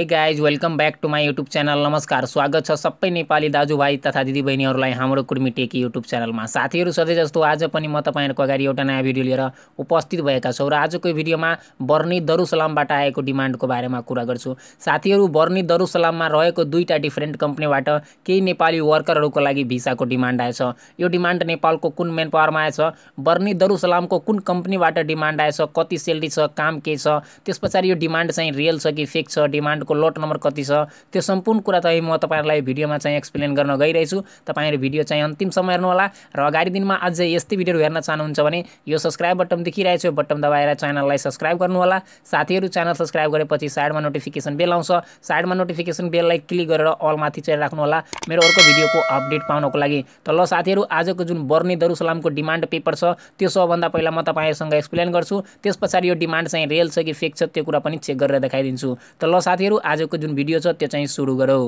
हे guys welcome back to my YouTube channel नमस्कार स्वागत छ सबै नेपाली दाजुभाइ तथा दिदीबहिनीहरूलाई हाम्रो कुर्मी टेकी युट्युब च्यानलमा साथीहरू सधैँ जस्तो आज पनि म तपाईँहरूको अगाडि एउटा नयाँ भिडियो लिएर उपस्थित भएका छौँ र आजको भिडियोमा बर्नी दरुसलामबाट आएको डिमान्डको बारेमा कुरा गर्छु साथीहरू बर्नी दरुसलाममा रहेको दुईवटा डिफ्रेन्ट कम्पनीबाट केही नेपाली वर्करहरूको लागि भिसाको डिमान्ड आएछ यो डिमान्ड नेपालको कुन मेन पावरमा आएछ बर्नी दरुसलामको कुन कम्पनीबाट डिमान्ड आएछ कति सेलरी छ काम के छ त्यस पछाडि यो डिमान्ड चाहिँ रियल छ कि फेक छ डिमान्ड को लट नम्बर कति छ त्यो सम्पूर्ण कुरा चाहिँ म तपाईँहरूलाई भिडियोमा चाहिँ एक्सप्लेन गर्न गइरहेछु तपाईँहरू भिडियो चाहिँ अन्तिमसम्म हेर्नुहोला र अगाडि दिनमा अझै यस्तै भिडियोहरू हेर्न चाहनुहुन्छ भने यो सब्सक्राइब बटन देखिरहेको छु बटन दबाएर च्यानललाई सब्सक्राइब गर्नुहोला साथीहरू च्यानल सब्सक्राइब गरेपछि साइडमा नोटिफिकेसन बेल आउँछ साइडमा नोटिफिकेसन बेललाई क्लिक गरेर अलमाथि चाहिँ राख्नुहोला मेरो अर्को भिडियोको अपडेट पाउनको लागि त ल साथीहरू आजको जुन बर्नी दरुसलामको डिमान्ड पेपर छ त्यो सबभन्दा पहिला म तपाईँहरूसँग एक्सप्लेन गर्छु त्यस पछाडि यो डिमान्ड चाहिँ रियल छ कि फेक छ त्यो कुरा पनि चेक गरेर देखाइदिन्छु त ल साथीहरू आजको जुन भिडियो छ त्यो चाहिँ सुरु गरौँ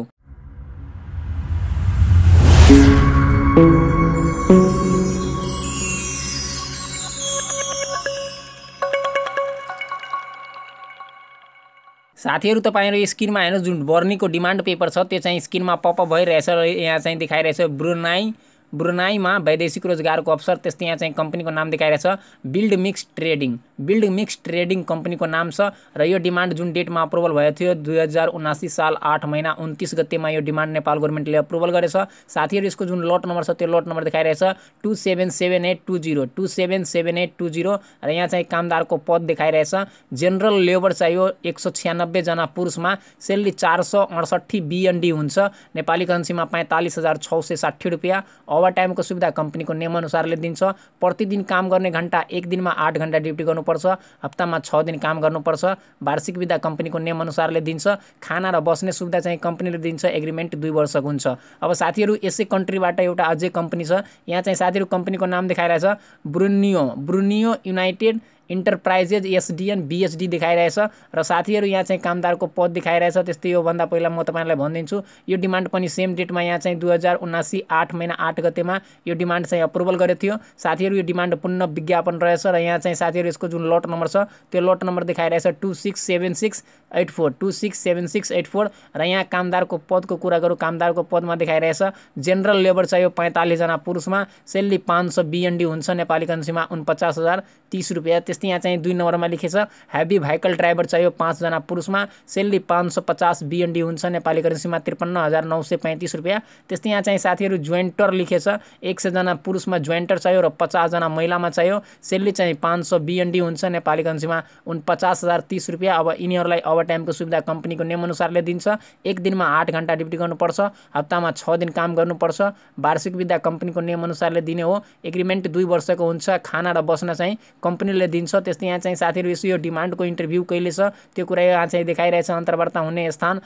साथीहरू तपाईँहरू स्क्रिनमा हेर्नु जुन बर्नीको डिमान्ड पेपर छ त्यो चाहिँ स्क्रिनमा पप भइरहेछ र यहाँ चाहिँ देखाइरहेछ ब्रुनाई ब्रुनाईमा वैदेशिक रोजगारको अवसर त्यस्तै यहाँ चाहिँ कम्पनीको नाम देखाइरहेछ build mix trading build mix trading कम्पनीको नाम छ र यो डिमान्ड जुन डेटमा अप्रुभल भएको थियो दुई साल आठ महिना उन्तिस गतेमा यो डिमान्ड नेपाल गभर्मेन्टले अप्रुभल गरेछ साथीहरू यसको जुन लट नम्बर छ त्यो लट नम्बर देखाइरहेछ two seven seven eight two zero two seven seven eight two zero र यहाँ चाहिँ कामदारको पद देखाइरहेछ जेनरल लेबर चाहियो यो एक सौ छ्यानब्बेजना पुरुषमा सेलरी चार सौ अडसट्ठी बिएनडी हुन्छ नेपाली करेन्सीमा पैँतालिस हजार छ सय साठी रुपियाँ ओभर टाइमको सुविधा कम्पनीको नियमअनुसारले दिन्छ प्रतिदिन काम गर्ने घन्टा एक दिनमा आठ घन्टा ड्युटी गर्नुपर्छ हप्तामा छ दिन काम गर्नुपर्छ वार्षिक विधा कम्पनीको नियमअनुसारले दिन्छ खाना र बस्ने सुविधा चाहिँ कम्पनीले दिन्छ एग्रिमेन्ट दुई वर्षको हुन्छ अब साथीहरू यसै कन्ट्रीबाट एउटा अझै कम्पनी छ यहाँ चाहिँ साथीहरू कम्पनीको नाम देखाइरहेछ ब्रुनियो ब्रुनियो युनाइटेड इन्टरप्राइजेज एसडिएन बिएसडी देखाइरहेछ र साथीहरू यहाँ चाहिँ कामदारको पद देखाइरहेछ त्यस्तै योभन्दा पहिला म तपाईँलाई भनिदिन्छु यो डिमान्ड पनि सेम डेटमा यहाँ चाहिँ दुई हजार उनासी आठ महिना आठ गतेमा यो डिमान्ड चाहिँ अप्रुभल गरेको थियो साथीहरू यो डिमान्ड पुनः विज्ञापन रहेछ र यहाँ चाहिँ साथीहरू यसको जुन लट नम्बर छ त्यो लट नम्बर देखाइरहेछ two six seven six eight four two six seven six eight four र यहाँ कामदारको पदको कुरा गरौँ कामदारको पदमा देखाइरहेछ जेनरल लेबर चाहियो पैँतालिसजना पुरुषमा सेल्ली पाँच सौ बिएनडी हुन्छ नेपाली कन्सीमा उनपचास हजार तिस रुपियाँ त्यस्तै यहाँ चाहिँ दुई नम्बरमा लेखेछ हेभी भाइकल ड्राइभर चाहियो पाँचजना पुरुषमा सेल्ली पाँच सौ पचास बिएनडी हुन्छ नेपाली करेन्सीमा त्रिपन्न हजार नौ सय पैँतिस रुपियाँ त्यस्तै यहाँ चाहिँ साथीहरू जोइन्टर लेखेछ एक सयजना पुरुषमा जोइन्टर चाहियो र पचासजना महिलामा चाहियो सेल्ली चाहिँ पाँच सौ बिएनडी हुन्छ नेपाली करेन्सीमा उन पचास हजार तिस रुपियाँ अब यिनीहरूलाई ओभर टाइमको सुविधा कम्पनीको नियमअनुसारले दिन्छ एक दिनमा आठ घन्टा ड्युटी गर्नुपर्छ हप्तामा छ दिन काम गर्नुपर्छ वार्षिक विधा कम्पनीको नियमअनुसारले दिने हो एग्रिमेन्ट दुई वर्षको हुन्छ खाना र बस्न चाहिँ कम्पनीले दिन्छ दिन्छ त्यस्तै यहाँ चाहिँ साथीहरू यसो यो डिमान्डको इन्टरभ्यू कहिले छ त्यो कुरा यहाँ चाहिँ देखाइरहेछ अन्तर्वार्ता हुने स्थान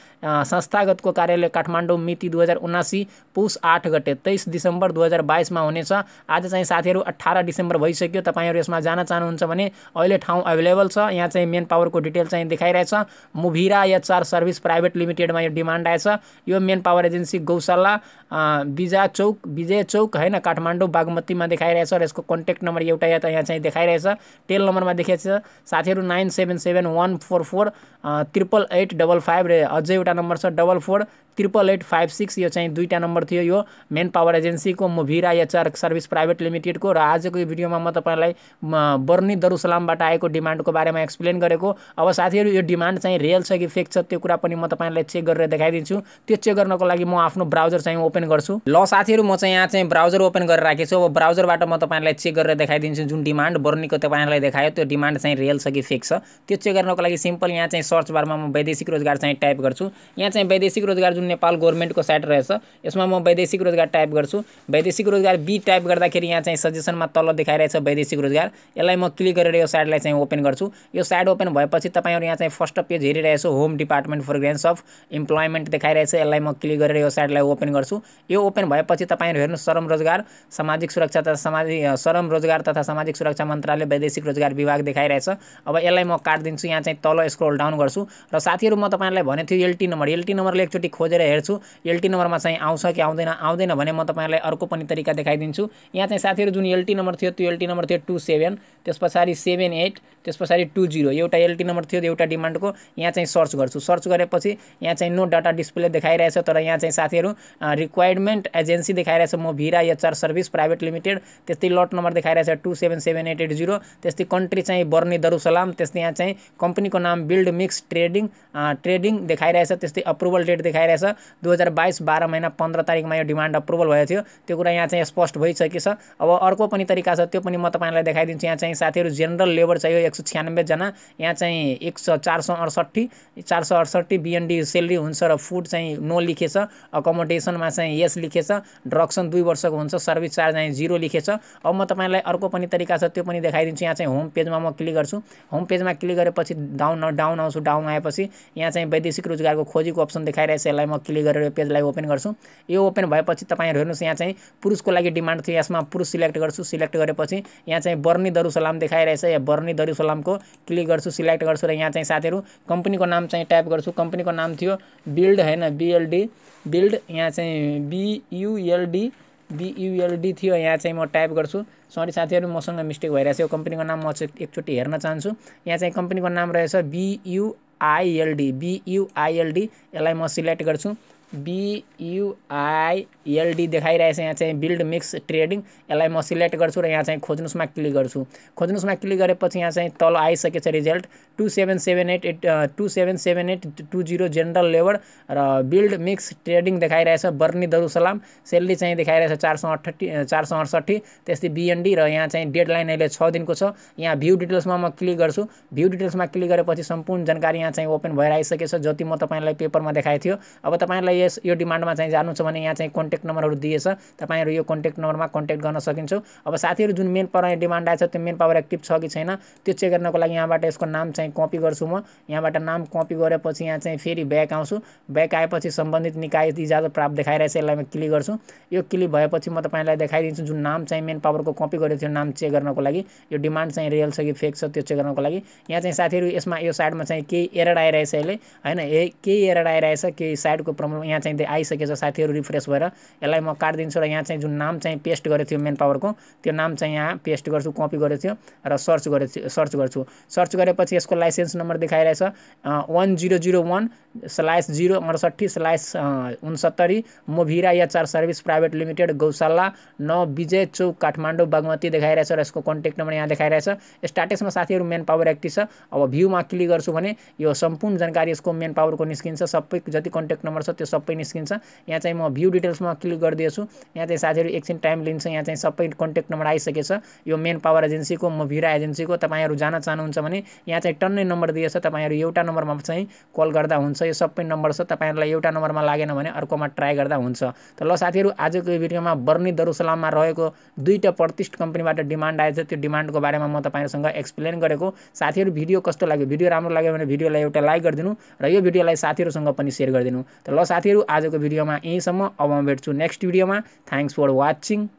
संस्थागतको कार्यालय काठमाडौँ मिति दुई हजार उनासी पुस आठ गते तेइस दिसम्बर दुई हजार बाइसमा हुनेछ आज चाहिँ साथीहरू अठार डिसेम्बर भइसक्यो तपाईँहरू यसमा जान चाहनुहुन्छ भने अहिले ठाउँ अभाइलेबल छ यहाँ चाहिँ मेन पावरको डिटेल चाहिँ देखाइरहेछ मुभिरा एचआर सर्भिस प्राइभेट लिमिटेडमा यो डिमान्ड आएछ यो मेन पावर एजेन्सी गौशाला बिजा चौक विजय चौक होइन काठमाडौँ बागमतीमा देखाइरहेछ र यसको कन्ट्याक्ट नम्बर एउटा या त यहाँ चाहिँ देखाइरहेछ टेल नम्बरमा देखिएको छ साथीहरू nine seven seven one four four triple eight double five र अझै एउटा नम्बर छ double four triple eight five six यो चाहिँ दुईवटा नम्बर थियो यो मेन पावर एजेन्सीको मुभिरा एचआर सर्भिस प्राइभेट लिमिटेडको र आजको यो भिडियोमा म तपाईँलाई बर्नी दरुसलामबाट आएको डिमान्डको बारेमा एक्सप्लेन गरेको अब साथीहरू यो डिमान्ड चाहिँ रियल छ कि फेक छ त्यो कुरा पनि म तपाईँलाई चेक गरेर देखाइदिन्छु त्यो चेक गर्नको लागि म आफ्नो ब्राउजर चाहिँ ओपन गर्छु ल साथीहरू म चाहिँ यहाँ चाहिँ ब्राउजर ओपन गरेर राखेको छु अब ब्राउजरबाट म तपाईँलाई चेक गरेर देखाइदिन्छु जुन डिमान्ड बर्नीको तपाईँलाई देखायो त्यो डिमान्ड चाहिँ रियल छ कि फेक छ त्यो चेक गर्नको लागि सिम्पल यहाँ चाहिँ सर्च बारमा म वैदेशिक रोजगार चाहिँ टाइप गर्छु यहाँ चाहिँ वैदेशिक रोजगार जुन नेपाल गभर्मेन्टको साइट रहेछ यसमा म वैदेशिक रोजगार टाइप गर्छु वैदेशिक रोजगार बी टाइप गर्दाखेरि यहाँ चाहिँ सजेसनमा तल देखाइरहेछ वैदेशिक रोजगार यसलाई म क्लिक गरेर यो साइटलाई चाहिँ ओपन गर्छु यो साइट ओपन भएपछि तपाईँहरू यहाँ चाहिँ फर्स्ट पेज हेरिरहेछ home department foreign of employment देखाइरहेछ यसलाई म क्लिक गरेर यो साइटलाई ओपन गर्छु यो ओपन भएपछि तपाईँहरू हेर्नु श्रम रोजगार सामाजिक सुरक्षा तथा सामाजिक श्रम रोजगार तथा सामाजिक सुरक्षा मन्त्रालय वैदेशिक रोजगार विभाग देखाइरहेछ अब यसलाई म काटिदिन्छु यहाँ चाहिँ तल स्क्रोल डाउन गर्छु र साथीहरू म तपाईँहरूलाई भनेको थिएँ एलटी नम्बर एलटी नम्बरले एकचोटि खोजेर खोलेर हेर्छु एलटी नम्बरमा चाहिँ आउँछ कि आउँदैन आउँदैन भने म तपाईँहरूलाई अर्को पनि तरिका देखाइदिन्छु यहाँ चाहिँ साथीहरू जुन एलटी नम्बर थियो त्यो एलटी नम्बर थियो टू सेभेन त्यस पछाडि सेभेन एट त्यस पछाडि टू जिरो एउटा एलटी नम्बर थियो एउटा डिमान्डको यहाँ चाहिँ सर्च गर्छु सर्च गरेपछि यहाँ चाहिँ नो डाटा डिस्प्ले देखाइरहेछ तर यहाँ चाहिँ साथीहरू रिक्वायरमेन्ट एजेन्सी देखाइरहेछ म भिरा एचआर सर्भिस प्राइभेट लिमिटेड त्यस्तै लट नम्बर देखाइरहेछ two seven seven eight eight zero त्यस्तै कन्ट्री चाहिँ बर्नी दरुसलाम त्यस्तै यहाँ चाहिँ कम्पनीको नाम बिल्ड मिक्स ट्रेडिङ ट्रेडिङ देखाइरहेछ त्यस्तै अप्रुभल डेट देखाइरहेछ छ दुई हजार बाइस बाह्र महिना पन्ध्र तारिकमा यो डिमान्ड अप्रुभल भएको थियो त्यो कुरा यहाँ चाहिँ स्पष्ट भइसकेको छ अब अर्को पनि तरिका छ त्यो पनि म तपाईँलाई देखाइदिन्छु यहाँ चाहिँ साथीहरू जेनरल लेबर चाहियो एक सौ छ्यानब्बेजना यहाँ चाहिँ एक सौ चार सौ अडसट्ठी चार सौ अडसट्ठी बिएनडी सेलरी हुन्छ र फुड चाहिँ नो लेखेछ अकोमोडेसनमा चाहिँ यस लेखेछ ड्रक्सन दुई वर्षको हुन्छ सर्भिस चार्ज चाहिँ जिरो लेखेछ अब म तपाईँलाई अर्को पनि तरिका छ त्यो पनि देखाइदिन्छु यहाँ चाहिँ होम पेजमा म क्लिक गर्छु होम पेजमा क्लिक गरेपछि डाउन डाउन आउँछु डाउन आएपछि यहाँ चाहिँ वैदेशिक रोजगारको खोजीको अप्सन देखाइरहेछ यसलाई म म क्लिक गरेर यो पेजलाई ओपन गर्छु यो ओपन भएपछि तपाईँहरू हेर्नुहोस् यहाँ चाहिँ पुरुषको लागि डिमान्ड थियो यसमा पुरुष सिलेक्ट गर्छु सिलेक्ट गरेपछि यहाँ चाहिँ बर्नी दरु सलाम देखाइरहेछ या बर्नी दरु सलामको क्लिक गर्छु सिलेक्ट गर्छु र यहाँ चाहिँ साथीहरू कम्पनीको नाम चाहिँ टाइप गर्छु कम्पनीको नाम थियो बिल्ड होइन बिएलडी बिल्ड यहाँ चाहिँ बियुएलडी बियुएलडी थियो यहाँ चाहिँ म टाइप गर्छु सरी साथीहरू मसँग मिस्टेक भइरहेको छ यो कम्पनीको नाम म चाहिँ एकचोटि हेर्न चाहन्छु यहाँ चाहिँ कम्पनीको नाम रहेछ बियु आइएलडी बियुआइएलडी यसलाई म सिलेक्ट गर्छु बियुआइएलडी देखाइरहेछ यहाँ चाहिँ बिल्ड मिक्स ट्रेडिङ यसलाई म सिलेक्ट गर्छु र यहाँ चाहिँ खोज्नुहोस्मा क्लिक गर्छु खोज्नुहोस्मा क्लिक गरेपछि यहाँ चाहिँ तल आइसकेछ result two seven seven eight eight two seven seven eight two zero general labour र बिल्ड मिक्स ट्रेडिङ देखाइरहेछ बर्नी दरुसलाम सेल्ली चाहिँ देखाइरहेछ चार सौ अठी चार सौ अडसट्ठी त्यस्तै बिएनडी र यहाँ चाहिँ डेड लाइन अहिले छ दिनको छ यहाँ भ्यू डिटेल्समा म क्लिक गर्छु भ्यू डिटेल्समा क्लिक गरेपछि सम्पूर्ण जानकारी यहाँ चाहिँ ओपन भएर आइसकेछ जति म तपाईँलाई पेपरमा देखाएको थियो अब तपाईँलाई यस यो डिमान्डमा चाहिँ जानु छ भने यहाँ चाहिँ कन्ट्याक्ट नम्बरहरू दिएछ तपाईँहरू यो कन्ट्याक्ट नम्बरमा कन्ट्याक्ट गर्न सकिन्छ अब साथीहरू जुन मेन पावर डिमान्ड आएछ त्यो मेन पावर एक्टिभ छ कि छैन त्यो चेक गर्नको लागि यहाँबाट यसको नाम चाहिँ कपी गर्छु म यहाँबाट नाम कपी गरेपछि यहाँ चाहिँ फेरि ब्याक आउँछु ब्याक आएपछि सम्बन्धित निकाय इजाजत प्राप्त देखाइरहेछ यसलाई म क्लिक गर्छु यो क्लिक भएपछि म तपाईँलाई देखाइदिन्छु जुन नाम चाहिँ मेन पावरको कपी गरेको थियो नाम चेक गर्नको लागि यो डिमान्ड चाहिँ रियल छ कि फेक छ त्यो चेक गर्नको लागि यहाँ चाहिँ साथीहरू यसमा यो साइडमा चाहिँ केही एरड आइरहेछ यसले होइन केही एरड आइरहेछ केही साइडको प्रब्लम यहाँ चाहिँ त्यही आइसकेछ साथीहरू रिफ्रेस भएर यसलाई म काटिदिन्छु र यहाँ चाहिँ जुन नाम चाहिँ पेस्ट गरेको थियो मेन पावरको त्यो नाम चाहिँ यहाँ पेस्ट गर्छु कपी गरेको थियो र सर्च गरेको सर्च गर्छु सर्च गरेपछि यसको लाइसेन्स नम्बर देखाइरहेछ one zero zero one slash zero अडसट्ठी स्लाइस उनसत्तरी मोभिरा याचार सर्भिस प्राइभेट लिमिटेड गौशाला न विजय चौक काठमाडौँ बागमती देखाइरहेछ र यसको कन्ट्याक्ट नम्बर यहाँ देखाइरहेछ स्टाटसमा साथीहरू मेन पावर एक्टिभ छ अब भ्यूमा क्लिक गर्छु भने यो सम्पूर्ण जानकारी यसको मेन पावरको निस्किन्छ सबै जति कन्ट्याक्ट नम्बर छ त्यो सबै निस्किन्छ यहाँ चाहिँ म भ्यू डिटेल्समा क्लिक गरिदिएछु यहाँ चाहिँ साथीहरू एकछिन टाइम लिन्छ यहाँ चाहिँ सबै कन्ट्याक्ट नम्बर आइसकेछ यो मेन पावर एजेन्सीको म भिरा एजेन्सीको तपाईँहरू जान चाहनुहुन्छ भने यहाँ चाहिँ टन्नै नम्बर दिएछ तपाईँहरू एउटा नम्बरमा चाहिँ कल गर्दा हुन्छ यो सबै नम्बर छ तपाईँहरूलाई एउटा नम्बरमा लागेन भने अर्कोमा ट्राई गर्दा हुन्छ त ल साथीहरू आजको यो भिडियोमा बर्नी दरुसलाममा रहेको दुईवटा प्रतिष्ठ कम्पनीबाट डिमान्ड आएछ त्यो डिमान्डको बारेमा म तपाईँहरूसँग एक्सप्लेन गरेको साथीहरू भिडियो कस्तो लाग्यो भिडियो राम्रो लाग्यो भने भिडियोलाई एउटा लाइक गरिदिनु र यो भिडियोलाई साथीहरूसँग पनि सेयर गरिदिनु त ल साथी साथीहरू आजको भिडियोमा यहीँसम्म अब म भेट्छु नेक्स्ट भिडियोमा थ्याङ्क्स फर वाचिङ